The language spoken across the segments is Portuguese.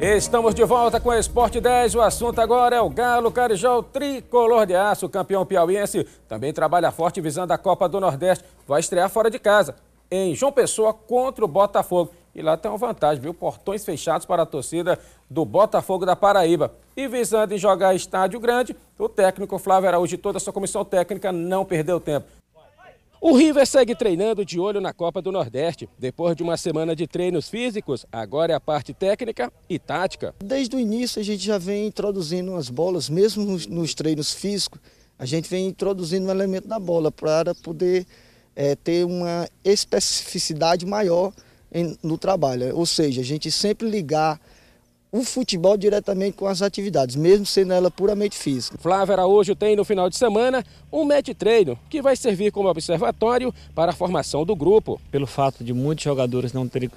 Estamos de volta com o Esporte 10. O assunto agora é o Galo Carijó, tricolor de aço, campeão piauiense. Também trabalha forte visando a Copa do Nordeste. Vai estrear fora de casa, em João Pessoa, contra o Botafogo. E lá tem uma vantagem, viu? Portões fechados para a torcida do Botafogo da Paraíba. E visando em jogar estádio grande, o técnico Flávio Araújo e toda a sua comissão técnica não perdeu tempo. O River segue treinando de olho na Copa do Nordeste. Depois de uma semana de treinos físicos, agora é a parte técnica e tática. Desde o início a gente já vem introduzindo as bolas, mesmo nos, treinos físicos, a gente vem introduzindo o um elemento da bola para poder é, ter uma especificidade maior em, no trabalho. Ou seja, a gente sempre ligar o futebol diretamente com as atividades, mesmo sendo ela puramente física. Flávio Araújo tem no final de semana um match treino que vai servir como observatório para a formação do grupo. Pelo fato de muitos jogadores não terem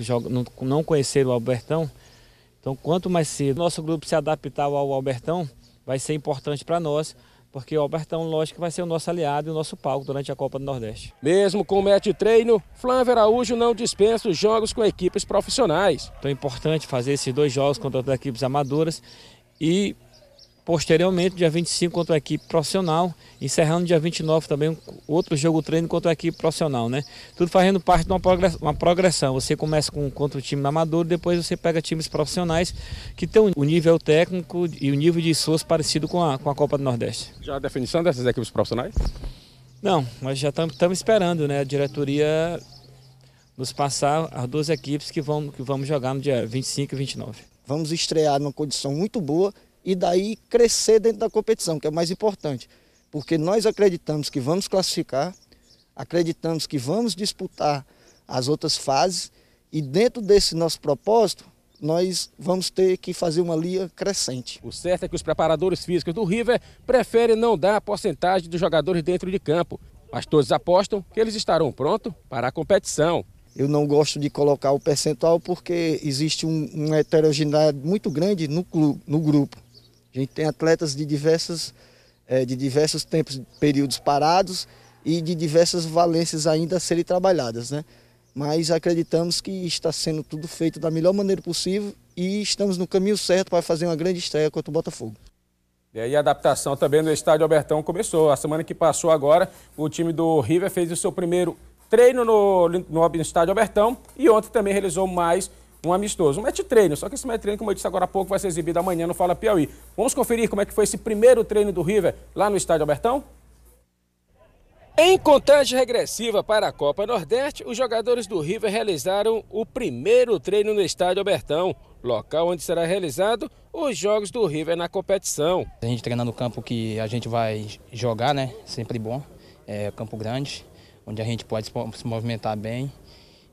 não, conhecer o Albertão, então quanto mais cedo nosso grupo se adaptar ao Albertão, vai ser importante para nós porque o Albertão, lógico, vai ser o nosso aliado e o nosso palco durante a Copa do Nordeste. Mesmo com o match treino, Flávio Araújo não dispensa os jogos com equipes profissionais. Então é importante fazer esses dois jogos contra as equipes amadoras e Posteriormente, dia 25 contra a equipe profissional, encerrando dia 29 também outro jogo treino contra a equipe profissional, né? Tudo fazendo parte de uma progressão, uma progressão. Você começa com contra o time amador, depois você pega times profissionais que têm o nível técnico e o nível de esforço parecido com a, com a Copa do Nordeste. Já a definição dessas equipes profissionais? Não, nós já estamos esperando, né? A diretoria nos passar as duas equipes que, vão, que vamos jogar no dia 25 e 29. Vamos estrear numa condição muito boa e daí crescer dentro da competição, que é o mais importante. Porque nós acreditamos que vamos classificar, acreditamos que vamos disputar as outras fases e dentro desse nosso propósito, nós vamos ter que fazer uma linha crescente. O certo é que os preparadores físicos do River preferem não dar a porcentagem dos jogadores dentro de campo, mas todos apostam que eles estarão prontos para a competição. Eu não gosto de colocar o percentual porque existe um, uma heterogeneidade muito grande no, clube, no grupo. A gente tem atletas de diversos, eh, de diversos tempos, períodos parados e de diversas valências ainda a serem trabalhadas, né? Mas acreditamos que está sendo tudo feito da melhor maneira possível e estamos no caminho certo para fazer uma grande estreia contra o Botafogo. E aí a adaptação também no estádio Albertão começou. A semana que passou agora, o time do River fez o seu primeiro treino no, no estádio Albertão e ontem também realizou mais um amistoso, um match treino. Só que esse match treino, como eu disse agora há pouco, vai ser exibido amanhã no Fala Piauí. Vamos conferir como é que foi esse primeiro treino do River lá no estádio Albertão? Em contagem regressiva para a Copa Nordeste, os jogadores do River realizaram o primeiro treino no estádio Albertão, local onde será realizado os jogos do River na competição. A gente treina no campo que a gente vai jogar, né? Sempre bom. É campo grande, onde a gente pode se movimentar bem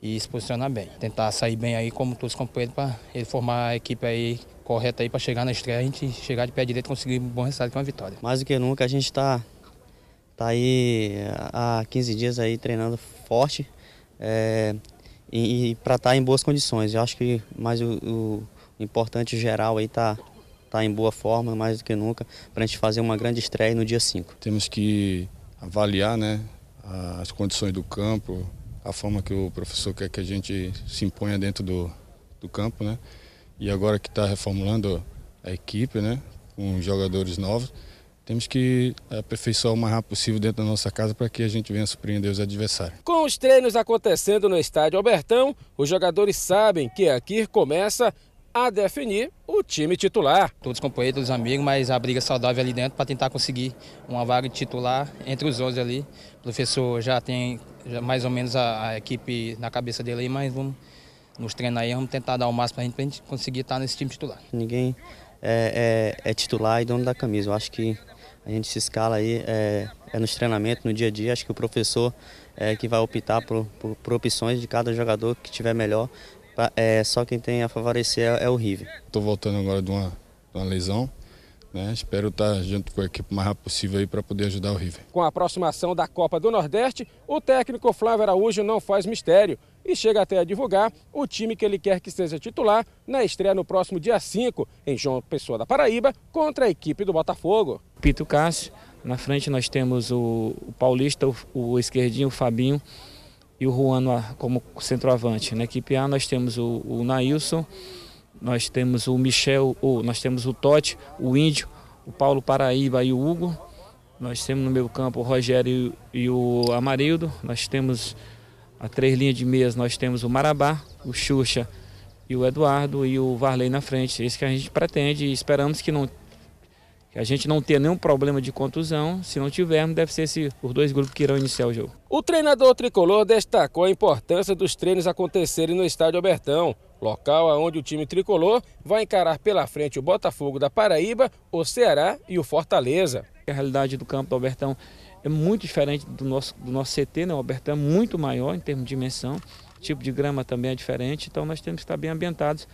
e se posicionar bem. Tentar sair bem aí como todos os companheiros para ele formar a equipe aí correta aí para chegar na estreia, a gente chegar de pé direito e conseguir um bom resultado com é uma vitória. Mais do que nunca a gente está tá aí eh, há 15 dias aí treinando forte é, e, e para estar tá em boas condições. Eu acho que mais o, o importante geral aí tá tá em boa forma mais do que nunca para a gente fazer uma grande estreia no dia 5. Temos que avaliar, né, as condições do campo, a forma que o professor quer que a gente se imponha dentro do, do campo, né? E agora que está reformulando a equipe, né? Com jogadores novos, temos que aperfeiçoar o mais rápido possível dentro da nossa casa para que a gente venha surpreender os adversários. Com os treinos acontecendo no estádio Albertão, os jogadores sabem que aqui começa a definir o time titular. Todos companheiros, todos amigos, mas a briga saudável ali dentro para tentar conseguir uma vaga de titular entre os 11 ali. O professor já tem mais ou menos a, a, equipe na cabeça dele aí, mas vamos nos treinar aí, vamos tentar dar o máximo para a gente, pra gente conseguir estar tá nesse time titular. Ninguém é, é, é, titular e dono da camisa. Eu acho que a gente se escala aí, é, é nos treinamentos, no dia a dia. Acho que o professor é que vai optar por, por, por opções de cada jogador que tiver melhor. Pra, é, só quem tem a favorecer é, é o River. Estou voltando agora de uma, de uma lesão. Né? Espero estar junto com a equipe o mais rápido possível aí para poder ajudar o River. Com a aproximação da Copa do Nordeste, o técnico Flávio Araújo não faz mistério e chega até a divulgar o time que ele quer que seja titular na estreia no próximo dia 5, em João Pessoa da Paraíba, contra a equipe do Botafogo. Pito Cássio, na frente nós temos o, Paulista, o, esquerdinho, o Fabinho e o Juan como centroavante. Na equipe A nós temos o, o Nailson nós temos o Michel, ou nós temos o Totti, o Índio, o Paulo Paraíba e o Hugo. Nós temos no meio campo o Rogério e o Amarildo. Nós temos a três linhas de meias, nós temos o Marabá, o Xuxa e o Eduardo e o Varley na frente. Isso que a gente pretende e esperamos que não que a gente não tenha nenhum problema de contusão. Se não tivermos, deve ser esse, os dois grupos que irão iniciar o jogo. O treinador tricolor destacou a importância dos treinos acontecerem no estádio Albertão, local aonde o time tricolor vai encarar pela frente o Botafogo da Paraíba, o Ceará e o Fortaleza. A realidade do campo do Albertão é muito diferente do nosso, do nosso CT, né? O Albertão é muito maior em termos de dimensão, o tipo de grama também é diferente, então nós temos que estar bem ambientados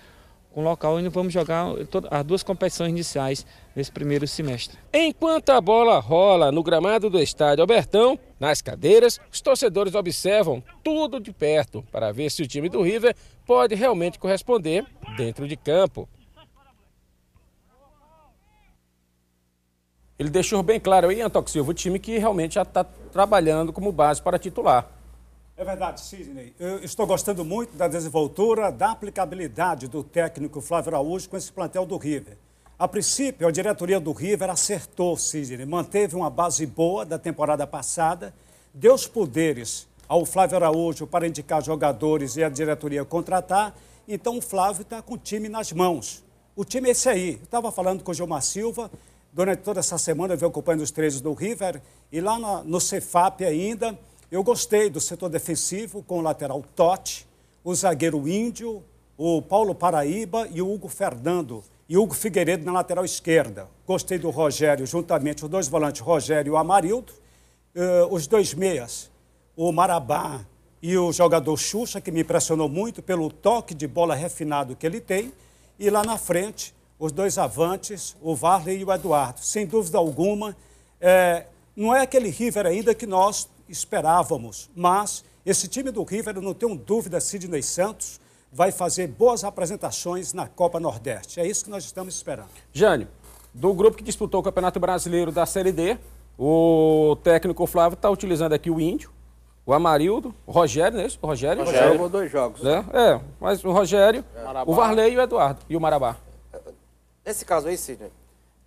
com local onde vamos jogar as duas competições iniciais nesse primeiro semestre. Enquanto a bola rola no gramado do estádio Albertão, nas cadeiras, os torcedores observam tudo de perto para ver se o time do River pode realmente corresponder dentro de campo. Ele deixou bem claro aí, Antoxilva, o time que realmente já está trabalhando como base para titular. É verdade, Sidney. Eu estou gostando muito da desenvoltura, da aplicabilidade do técnico Flávio Araújo com esse plantel do River. A princípio, a diretoria do River acertou, Sidney, manteve uma base boa da temporada passada, deu os poderes ao Flávio Araújo para indicar jogadores e a diretoria contratar, então o Flávio está com o time nas mãos. O time é esse aí. Eu estava falando com o Gilmar Silva, durante toda essa semana eu venho acompanhando os treinos do River, e lá no, no Cefap ainda eu gostei do setor defensivo com o lateral Totti, o zagueiro Índio, o Paulo Paraíba e o Hugo Fernando. E Hugo Figueiredo na lateral esquerda. Gostei do Rogério, juntamente os dois volantes, Rogério e o Amarildo. Uh, os dois meias, o Marabá e o jogador Xuxa, que me impressionou muito pelo toque de bola refinado que ele tem. E lá na frente, os dois avantes, o Varley e o Eduardo. Sem dúvida alguma, é, não é aquele River ainda que nós esperávamos. Mas esse time do River, não tenho dúvida, Sidney Santos vai fazer boas apresentações na Copa Nordeste. É isso que nós estamos esperando. Jânio, do grupo que disputou o Campeonato Brasileiro da Série D, o técnico Flávio está utilizando aqui o Índio, o Amarildo, o Rogério, não é isso? O Rogério? Rogério jogou dois jogos. É, é mas o Rogério, é. o Varley e o Eduardo, e o Marabá. Nesse caso aí, Sidney,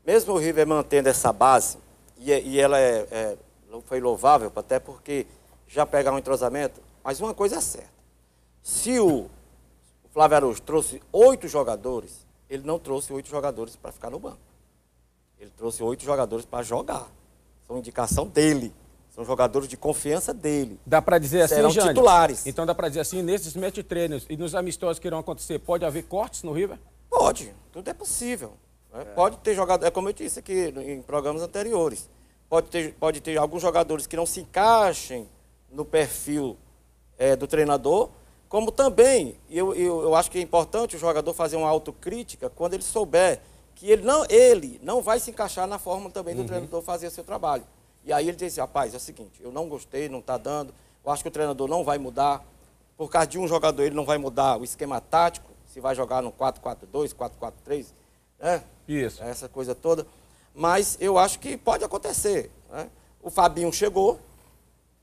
mesmo o River mantendo essa base, e, é, e ela é, é foi louvável, até porque já pegar um entrosamento. Mas uma coisa é certa: se o Flávio Araújo trouxe oito jogadores, ele não trouxe oito jogadores para ficar no banco. Ele trouxe oito jogadores para jogar. São indicação dele. São jogadores de confiança dele. Dá para dizer assim, Serão titulares. Então dá para dizer assim, nesses match treinos e nos amistosos que irão acontecer, pode haver cortes no River? Pode, tudo é possível. É. Pode ter jogado é como eu disse aqui em programas anteriores pode ter, pode ter alguns jogadores que não se encaixem no perfil é, do treinador, como também, eu, eu, eu, acho que é importante o jogador fazer uma autocrítica quando ele souber que ele não, ele não vai se encaixar na forma também do uhum. treinador fazer seu trabalho. E aí ele diz assim, rapaz, é o seguinte, eu não gostei, não está dando, eu acho que o treinador não vai mudar, por causa de um jogador ele não vai mudar o esquema tático, se vai jogar no 4-4-2, 4-4-3, né? Isso. Essa coisa toda mas eu acho que pode acontecer. Né? O Fabinho chegou,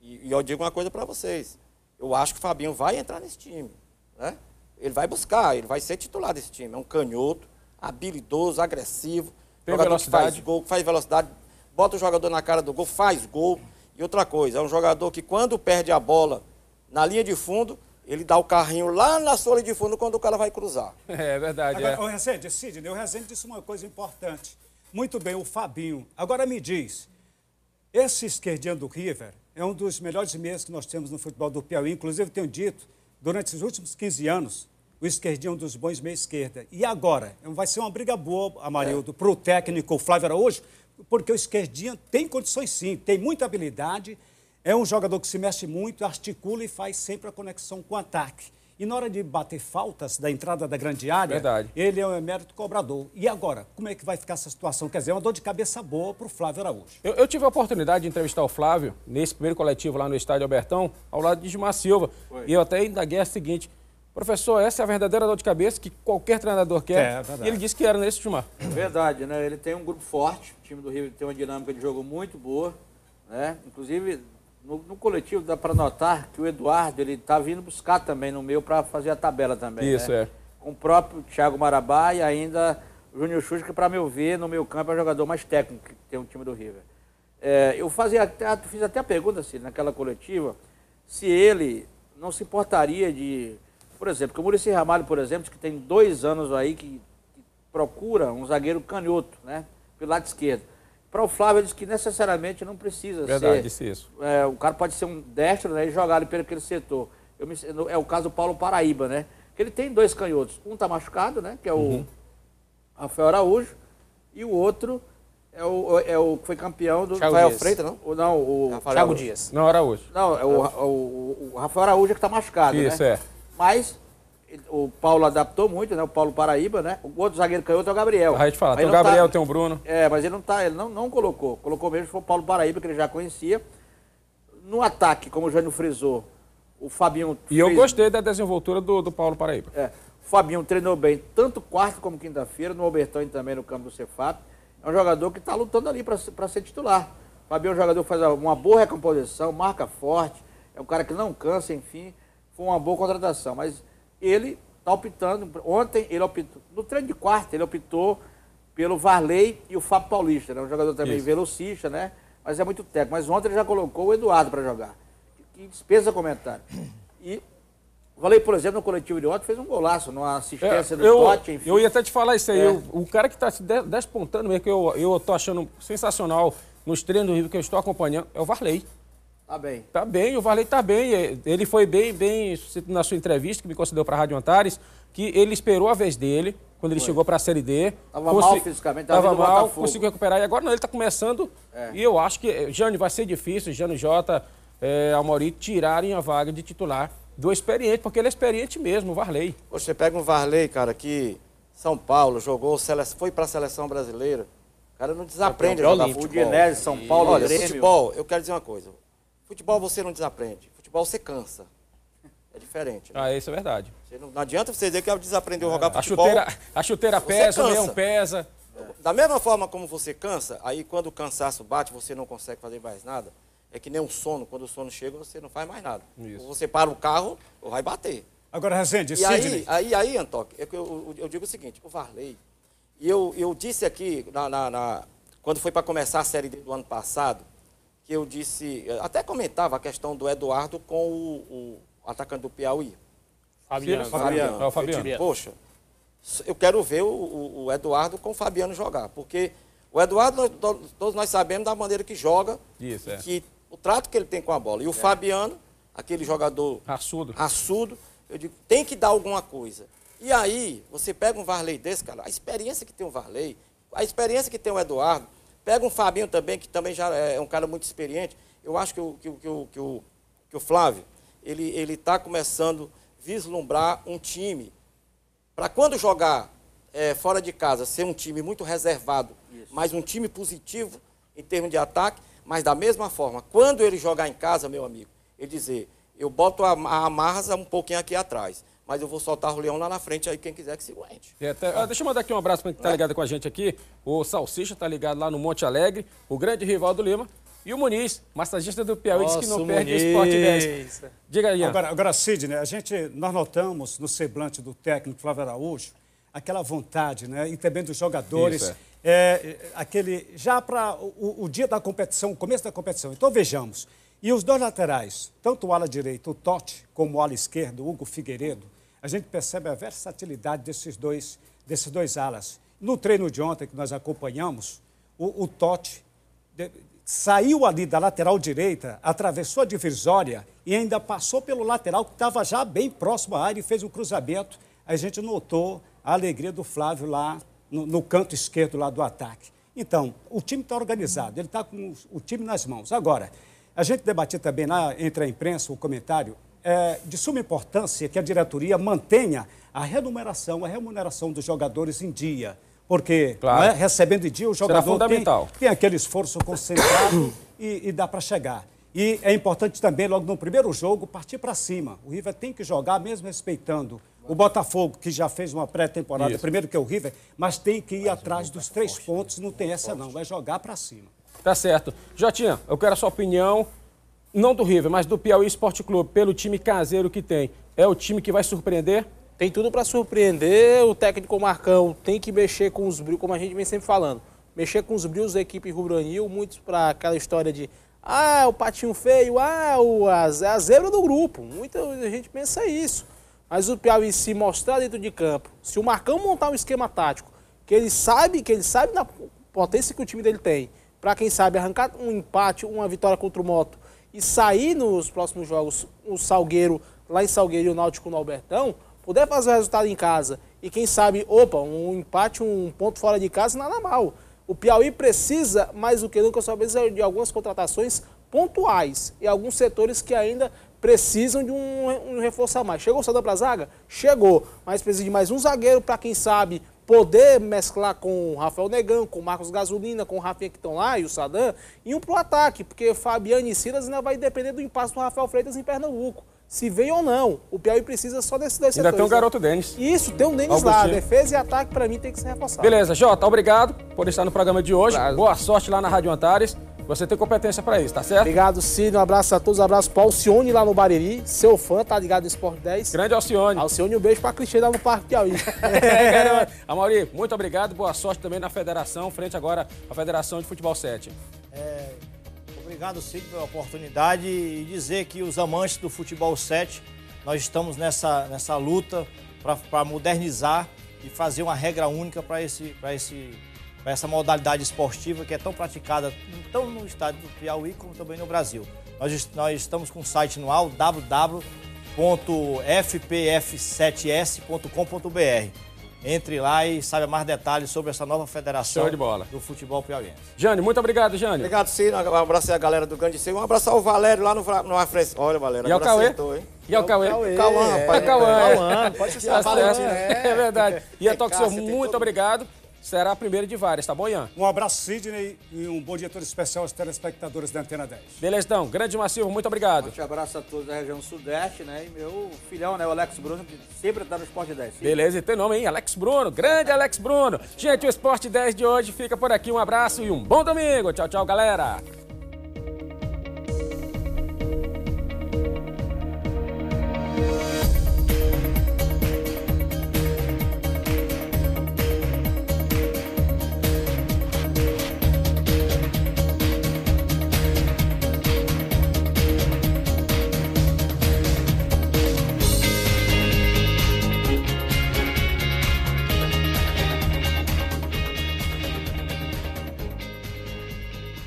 e, e eu digo uma coisa para vocês: eu acho que o Fabinho vai entrar nesse time. Né? Ele vai buscar, ele vai ser titular desse time. É um canhoto, habilidoso, agressivo, Tem jogador velocidade. que faz gol, faz velocidade, bota o jogador na cara do gol, faz gol. E outra coisa, é um jogador que quando perde a bola na linha de fundo, ele dá o carrinho lá na sola de fundo quando o cara vai cruzar. É, verdade. Agora, é. O Rezende, Sidney, o Rezende disse uma coisa importante. Muito bem, o Fabinho. Agora me diz, esse esquerdinho do River é um dos melhores meias que nós temos no futebol do Piauí. Inclusive, tenho dito, durante os últimos 15 anos, o esquerdinho é um dos bons meia esquerda. E agora? É vai ser uma briga boa, Amarildo, é. para o técnico Flávio Araújo, porque o esquerdinho tem condições sim, tem muita habilidade, é um jogador que se mexe muito, articula e faz sempre a conexão com o ataque. E na hora de bater faltas da entrada da grande área, Verdade. ele é um emérito cobrador. E agora, como é que vai ficar essa situação? Quer dizer, é uma dor de cabeça boa para o Flávio Araújo. Eu, eu, tive a oportunidade de entrevistar o Flávio nesse primeiro coletivo lá no estádio Albertão, ao lado de Gilmar Silva. E eu até indaguei a seguinte, Professor, essa é a verdadeira dor de cabeça que qualquer treinador quer. É, é e ele disse que era nesse Gilmar. É verdade, né? Ele tem um grupo forte. O time do Rio tem uma dinâmica de jogo muito boa. Né? Inclusive, no, no coletivo dá para notar que o Eduardo ele está vindo buscar também no meu para fazer a tabela também. Né? Isso, né? é. Com o próprio Thiago Marabá e ainda o Júnior Chus, que para meu ver, no meu campo é o jogador mais técnico que tem o time do River. É, eu fazia até, fiz até a pergunta, assim, naquela coletiva, se ele não se importaria de. Por exemplo, que o Murici Ramalho, por exemplo, que tem dois anos aí que, que procura um zagueiro canhoto, né? Pelo lado esquerdo. Para o Flávio, ele disse que necessariamente não precisa Verdade, ser. disse isso. É, o cara pode ser um destro né, e jogar ali pelo aquele setor. Me, é o caso do Paulo Paraíba, né? Ele tem dois canhotos. Um está machucado, né? Que é o uhum. Rafael Araújo. E o outro é o, é o que foi campeão do. Thiago Rafael Freitas, não? não, o. Rafael Thiago Araújo. Dias. Não, Araújo. Não, é o, o, o Rafael Araújo é que está machucado, isso, né? Isso, é. Mas o Paulo adaptou muito, né? O Paulo Paraíba, né? O outro zagueiro canhoto é o Gabriel. A gente fala, tem o tá- Gabriel, tá... tem o Bruno. É, mas ele não tá, ele não, não colocou. Colocou mesmo foi o Paulo Paraíba, que ele já conhecia. No ataque, como o Jânio frisou, o Fabinho. E fez... eu gostei da desenvoltura do, do Paulo Paraíba. É. O Fabinho treinou bem tanto quarta como quinta-feira, no Albertão também no campo do Cefap. É um jogador que está lutando ali para ser titular. O Fabinho é um jogador que faz uma boa recomposição, marca forte, é um cara que não cansa, enfim. Foi uma boa contratação. Mas ele está optando. Ontem ele optou, no treino de quarta, ele optou pelo Varley e o Fábio Paulista, né? Um jogador também Isso. velocista, né? Mas é muito técnico. Mas ontem ele já colocou o Eduardo para jogar. Que dispensa comentário. E o Varley, por exemplo, no coletivo de ontem, fez um golaço numa assistência é, do eu, Totti, enfim. Eu ia até te falar isso aí. É. Eu, o cara que está se despontando mesmo, que eu, eu tô achando sensacional nos treinos do Rio que eu estou acompanhando, é o Varley. Tá bem. Tá bem, o Varley tá bem. É, ele foi bem, bem na sua entrevista que me concedeu para a Rádio Antares, que ele esperou a vez dele, quando ele foi. chegou para a Série D. Tava consegui... mal fisicamente, tava, tava mal, conseguiu recuperar. E agora não, ele tá começando. É. E eu acho que, eh, Jane, vai ser difícil, Jane Jota, é, tirarem a vaga de titular do experiente, porque ele é experiente mesmo, o Varley. Você pega um Varley, cara, que São Paulo jogou, foi para a seleção brasileira. O cara não é, desaprende a jogar futebol. Udinese, né? São Paulo, Olha, Grêmio. futebol, eu quero dizer uma coisa. Futebol você não desaprende. Futebol você cansa. É diferente. Né? Ah, isso é verdade. Você não, não adianta você dizer que é desaprendeu a jogar futebol. A chuteira, a chuteira pesa, cansa. o leão pesa. Da mesma forma como você cansa, aí quando o cansaço bate, você não consegue fazer mais nada. É que nem um sono. Quando o sono chega, você não faz mais nada. Isso. Ou você para o carro, ou vai bater. Agora, Rezende, e Sidney. aí, aí, aí, Antoque, é eu, eu, digo o seguinte, o Varley, eu, eu disse aqui, na, na, na quando foi para começar a Série D do ano passado, que eu disse, até comentava a questão do Eduardo com o, o atacante do Piauí. Fabiano. Fabiano. É Fabiano. Eu Poxa, eu quero ver o, o, Eduardo com o Fabiano jogar, porque o Eduardo, todos nós sabemos da maneira que joga, Isso, é. que o trato que ele tem com a bola. E o é. Fabiano, aquele jogador assudo. assudo, eu digo, tem que dar alguma coisa. E aí, você pega um Varley desse, cara, a experiência que tem o Varley, a experiência que tem o Eduardo, Pega um Fabinho também, que também já é, é um cara muito experiente. Eu acho que o, que, que, que, o, que o Flávio ele ele está começando a vislumbrar um time para quando jogar é, fora de casa ser um time muito reservado, Isso. mas um time positivo em termos de ataque. Mas da mesma forma, quando ele jogar em casa, meu amigo, ele dizer eu boto a, a um pouquinho aqui atrás mas eu vou soltar o leão lá na frente, aí quem quiser que se aguente. É, tá, deixa eu mandar aqui um abraço para quem está é. ligado com a gente aqui. O Salsicha está ligado lá no Monte Alegre, o grande rival do Lima. E o Muniz, massagista do Piauí, Nossa, diz que não perde o esporte 10. Diga aí. Agora, agora Sidney, né, a gente, nós notamos no semblante do técnico Flávio Araújo aquela vontade, né? E também dos jogadores. Isso, é. É, é aquele já para o, o dia da competição, o começo da competição. Então vejamos. E os dois laterais, tanto o ala direito, o Totti, como o ala esquerdo, Hugo Figueiredo, a gente percebe a versatilidade desses dois, desses dois alas. No treino de ontem que nós acompanhamos, o, o Totti saiu ali da lateral direita, atravessou a divisória e ainda passou pelo lateral que estava já bem próximo à área e fez um cruzamento. A gente notou a alegria do Flávio lá no, no canto esquerdo lá do ataque. Então, o time está organizado, ele está com o time nas mãos. Agora, a gente debatia também lá entre a imprensa o comentário é de suma importância que a diretoria mantenha a remuneração, a remuneração dos jogadores em dia. Porque é, claro. é? recebendo em dia o jogador tem, tem, aquele esforço concentrado e, e dá para chegar. E é importante também, logo no primeiro jogo, partir para cima. O River tem que jogar, mesmo respeitando o Botafogo, que já fez uma pré-temporada, primeiro que é o River, mas tem que ir mas atrás dos é três forte, né? pontos, não tem é essa não, vai jogar para cima. Tá certo. Jotinha, eu quero a sua opinião não do River, mas do Piauí Esporte Clube, pelo time caseiro que tem, é o time que vai surpreender? Tem tudo para surpreender. O técnico Marcão tem que mexer com os brilhos, como a gente vem sempre falando. Mexer com os brilhos da equipe Rubranil, muitos para aquela história de ah, o patinho feio, ah, o, a, é a zebra do grupo. Muita gente pensa isso. Mas o Piauí se mostrar dentro de campo, se o Marcão montar um esquema tático, que ele sabe, que ele sabe da potência que o time dele tem, para quem sabe arrancar um empate, uma vitória contra o Moto, e sair nos próximos jogos o Salgueiro lá em Salgueiro e o Náutico no Albertão, puder fazer o resultado em casa e quem sabe, opa, um empate, um ponto fora de casa, nada mal. O Piauí precisa, mais do que nunca, talvez, de algumas contratações pontuais e alguns setores que ainda precisam de um, um reforço a mais. Chegou o Sada para a zaga? Chegou, mas precisa de mais um zagueiro para, quem sabe, poder mesclar com o Rafael Negão, com o Marcos Gasolina, com o Rafinha que estão lá e o Sadam, e um pro ataque, porque Fabiano e Silas ainda vai depender do impasse do Rafael Freitas em Pernambuco. Se vem ou não, o Piauí precisa só desses dois Ainda tem um né? garoto Denis. Isso, tem um Denis lá. Assim. Defesa e ataque, para mim, tem que ser reforçado. Beleza, Jota, obrigado por estar no programa de hoje. Claro. Boa sorte lá na Rádio Antares. Você tem competência para isso, tá certo? Obrigado, Cid. Um abraço a todos. Um abraço para Alcione lá no Bariri. Seu fã, tá ligado no Sport 10. Grande Alcione. Alcione, um beijo para Cristiano lá no Parque Piauí. é, Amauri, muito obrigado. Boa sorte também na federação, frente agora à Federação de Futebol 7. É, obrigado, Cid, pela oportunidade e dizer que os amantes do Futebol 7, nós estamos nessa, nessa luta para modernizar e fazer uma regra única para esse, esse para essa modalidade esportiva que é tão praticada tanto no estado do Piauí como também no Brasil. Nós, nós estamos com o um site no www.fpf7s.com.br. Entre lá e saiba mais detalhes sobre essa nova federação do futebol piauiense. Jane, muito obrigado, Jane. Obrigado, sim Um abraço a galera do Grande Ciro. Um abraço ao Valério lá no, no Afres. Olha, Valério, e ao Cauê? Acertou, hein? E ao Cauê? É Cauã, é, rapaz. É, é, Cauã. Pode ser. Tá né? É verdade. E a Toxor, muito obrigado será a primeira de várias, tá bom, Ian? Um abraço, Sidney, e um bom dia todo especial aos telespectadores da Antena 10. Beleza, então. Grande Massivo, muito obrigado. Um forte abraço a todos da região sudeste, né? E meu filhão, né, o Alex Bruno, que sempre tá no Esporte 10. Sim. Beleza, e tem nome, hein? Alex Bruno, grande Alex Bruno. Gente, o Esporte 10 de hoje fica por aqui. Um abraço e um bom domingo. Tchau, tchau, galera.